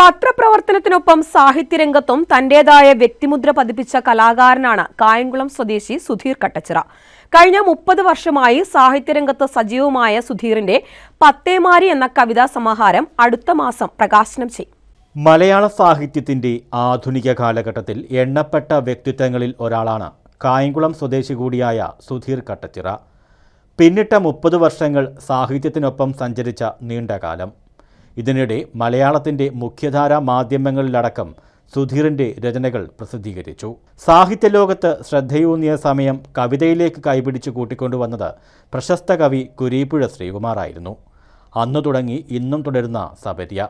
പത്രപ്രവർത്തനത്തിനൊപ്പം സാഹിത്യരംഗത്തും തന്റേതായ വ്യക്തിമുദ്ര പതിപ്പിച്ച കലാകാരനാണ് കായംകുളം സ്വദേശി സുധീർ കട്ടച്ചിറ കഴിഞ്ഞ മുപ്പത് വർഷമായി സാഹിത്യരംഗത്ത് സജീവമായ സുധീറിന്റെ പത്തേമാരി എന്ന കവിതാ സമാഹാരം അടുത്ത മാസം പ്രകാശനം ചെയ്യും മലയാള സാഹിത്യത്തിന്റെ ആധുനിക കാലഘട്ടത്തിൽ എണ്ണപ്പെട്ട വ്യക്തിത്വങ്ങളിൽ ഒരാളാണ് കായംകുളം സ്വദേശി കൂടിയായ സുധീർ കട്ടച്ചിറ പിന്നിട്ട മുപ്പത് വർഷങ്ങൾ സാഹിത്യത്തിനൊപ്പം സഞ്ചരിച്ച നീണ്ട കാലം ഇതിനിടെ മലയാളത്തിന്റെ മുഖ്യധാരാ മാധ്യമങ്ങളിലടക്കം സുധീറിന്റെ രചനകൾ പ്രസിദ്ധീകരിച്ചു സാഹിത്യ ലോകത്ത് ശ്രദ്ധയൂന്നിയ സമയം കവിതയിലേക്ക് കൈപിടിച്ചു കൂട്ടിക്കൊണ്ടുവന്നത് പ്രശസ്ത കവി കുരീപ്പുഴ ശ്രീകുമാറായിരുന്നു അന്നു തുടങ്ങി ഇന്നും തുടരുന്ന സബര്യ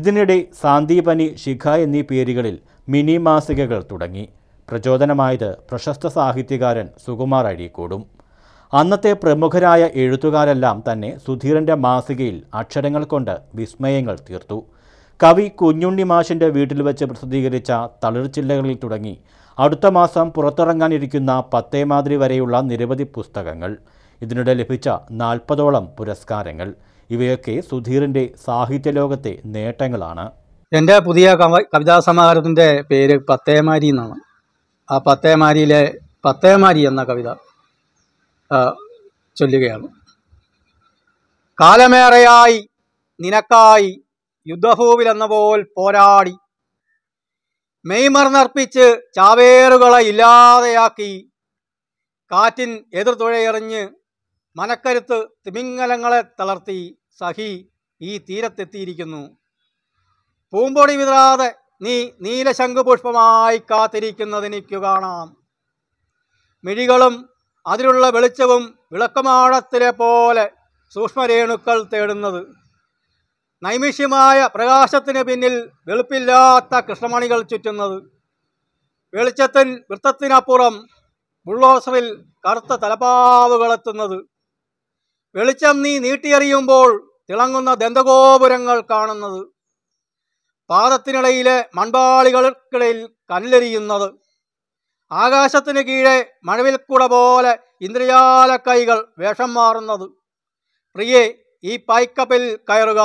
ഇതിനിടെ സാന്ദീപനി ശിഖ എന്നീ പേരുകളിൽ മിനി മാസികകൾ തുടങ്ങി പ്രചോദനമായത് പ്രശസ്ത സാഹിത്യകാരൻ സുകുമാർ അഴീക്കോടും അന്നത്തെ പ്രമുഖരായ എഴുത്തുകാരെല്ലാം തന്നെ സുധീരന്റെ മാസികയിൽ അക്ഷരങ്ങൾ കൊണ്ട് വിസ്മയങ്ങൾ തീർത്തു കവി കുഞ്ഞുണ്ണി മാഷിൻ്റെ വീട്ടിൽ വെച്ച് പ്രസിദ്ധീകരിച്ച തളിർച്ചില്ലകളിൽ തുടങ്ങി അടുത്ത മാസം പുറത്തിറങ്ങാനിരിക്കുന്ന പത്തേ മാതിരി വരെയുള്ള നിരവധി പുസ്തകങ്ങൾ ഇതിനിടെ ലഭിച്ച നാൽപ്പതോളം പുരസ്കാരങ്ങൾ ഇവയൊക്കെ സുധീറിൻ്റെ സാഹിത്യലോകത്തെ നേട്ടങ്ങളാണ് എൻ്റെ പുതിയ കവ കവിതാ സമാഹാരത്തിൻ്റെ പേര് പത്തേമാരി എന്നാണ് ആ പത്തേമാരിയിലെ പത്തേമാരി എന്ന കവിത ചൊല്ലുകയാണ് കാലമേറെയായി നിനക്കായി യുദ്ധഭൂവിൽ പോൽ പോരാടി മെയ്മറന്നർപ്പിച്ച് ചാവേറുകളെ ഇല്ലാതെയാക്കി കാറ്റിൻ എതിർതുഴയെറിഞ്ഞ് മനക്കരുത്ത് തിമിംഗലങ്ങളെ തളർത്തി സഹി ഈ തീരത്തെത്തിയിരിക്കുന്നു പൂമ്പൊടി വിതറാതെ നീ നീലശംഖുപുഷ്പമായി കാത്തിരിക്കുന്നതെനിക്കു കാണാം മിഴികളും അതിലുള്ള വെളിച്ചവും വിളക്കമാടത്തിലെ പോലെ സൂക്ഷ്മരേണുക്കൾ തേടുന്നത് നൈമിഷ്യമായ പ്രകാശത്തിന് പിന്നിൽ വെളുപ്പില്ലാത്ത കൃഷ്ണമണികൾ ചുറ്റുന്നത് വെളിച്ചത്തിൻ വൃത്തത്തിനപ്പുറം ബുള്ളോസറിൽ കറുത്ത തലപ്പാവുകളെത്തുന്നത് വെളിച്ചം നീ നീട്ടിയെറിയുമ്പോൾ തിളങ്ങുന്ന ദന്തഗോപുരങ്ങൾ കാണുന്നത് പാദത്തിനിടയിലെ മൺപാളികൾക്കിടയിൽ കല്ലെറിയുന്നത് ആകാശത്തിന് കീഴെ മഴവിൽക്കുട പോലെ ഇന്ദ്രിയാല കൈകൾ വേഷം മാറുന്നത് പ്രിയെ ഈ പൈക്കപ്പിൽ കയറുക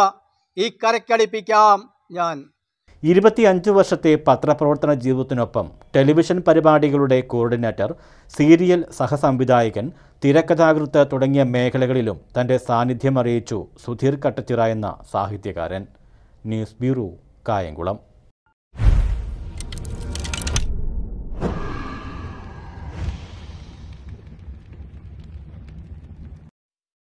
ഈ കരക്കടിപ്പിക്കാം ഞാൻ ഇരുപത്തിയഞ്ച് വർഷത്തെ പത്രപ്രവർത്തന ജീവിതത്തിനൊപ്പം ടെലിവിഷൻ പരിപാടികളുടെ കോർഡിനേറ്റർ സീരിയൽ സഹസംവിധായകൻ തിരക്കഥാകൃത്ത് തുടങ്ങിയ മേഖലകളിലും തൻ്റെ സാന്നിധ്യം അറിയിച്ചു സുധീർ കട്ടച്ചിറ എന്ന സാഹിത്യകാരൻ ന്യൂസ് ബ്യൂറോ കായംകുളം